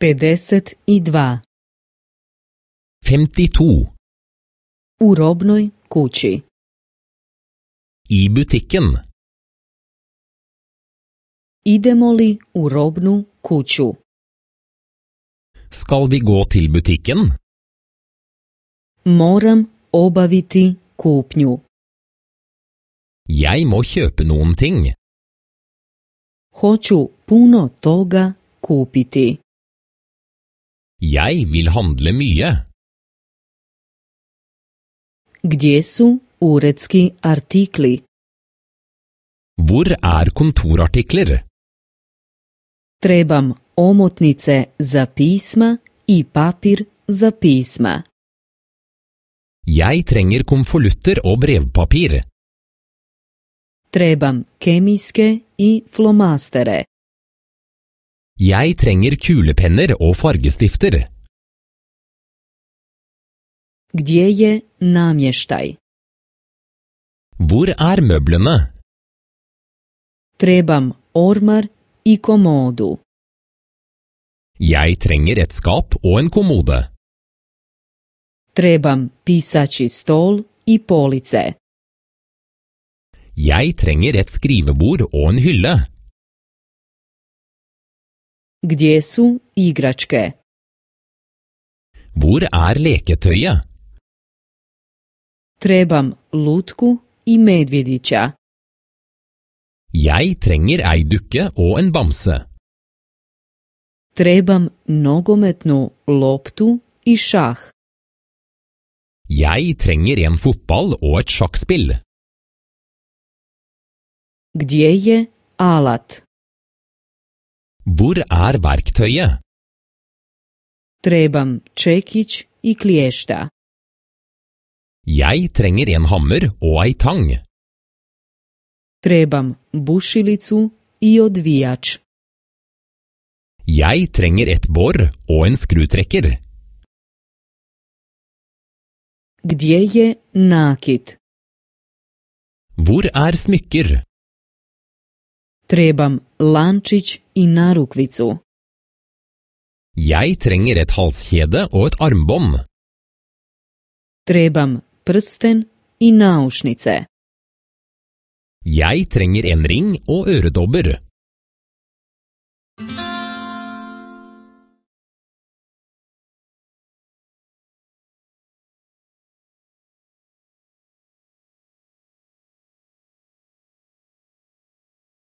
52. 52. U robnoj kući. I butikken. Idemo li u robnu kuću? Skal vi gå til butikken? Moram obaviti kupnju. Jeg må kjøpe noen ting. Hoću puno toga kupiti. Jeg vil handle mye. Gdje su urecki artikli? Hvor er kontorartikler? Trebam omotnice za pisma i papir za pisma. Jeg trenger konfolutter og brevpapir. Trebam kemiske i flomastere. Jeg trenger kulepenner og fargestifter. Gdzie je namještaj? Hvor er møblene? Trebam ormar i komodu. Jeg trenger et skap og en kommode. Trebam pisaći stol i police. Jeg trenger et skrivebord og en hylle. Gdje su igračke? Vur er ja. Trebam lutku i medvjedića. Jeg trenger ei dukke og en bamse. Trebam nogometnu loptu i šah. Jeg trenger en fotball og et sjakkspill. Gdje je alat? Hvor er verktøyet? Trebam čekić i kliešta. Jeg trenger en hammer og ei tang. Trebam bušilicu i odvijač. Jeg trenger et bor og en skrutrekker. Gdje je nakit? Hvor er smykker? Trebam lančić i narukvicu. Jeg trenger et halskjede og et armbånd. Trebam prsten i naušnice. Jeg trenger en ring og øredobber.